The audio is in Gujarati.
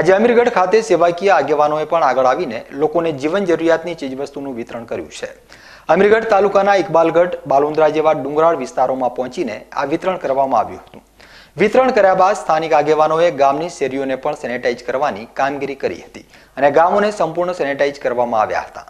આજે અમીરગઢ ખાતે સેવાકીય આગેવાનોએ પણ આગળ આવીને લોકોને જીવન જરૂરિયાતની ચીજવસ્તુનું વિતરણ કર્યું છે અમીરગઢ તાલુકાના ઇકબાલગઢ બાલુંદ્રા જેવા ડુંગરાળ વિસ્તારોમાં પહોંચીને આ વિતરણ કરવામાં આવ્યું હતું વિતરણ કર્યા બાદ સ્થાનિક આગેવાનોએ ગામની શેરીઓને પણ સેનેટાઈઝ કરવાની કામગીરી કરી હતી અને ગામોને સંપૂર્ણ સેનેટાઇઝ કરવામાં આવ્યા હતા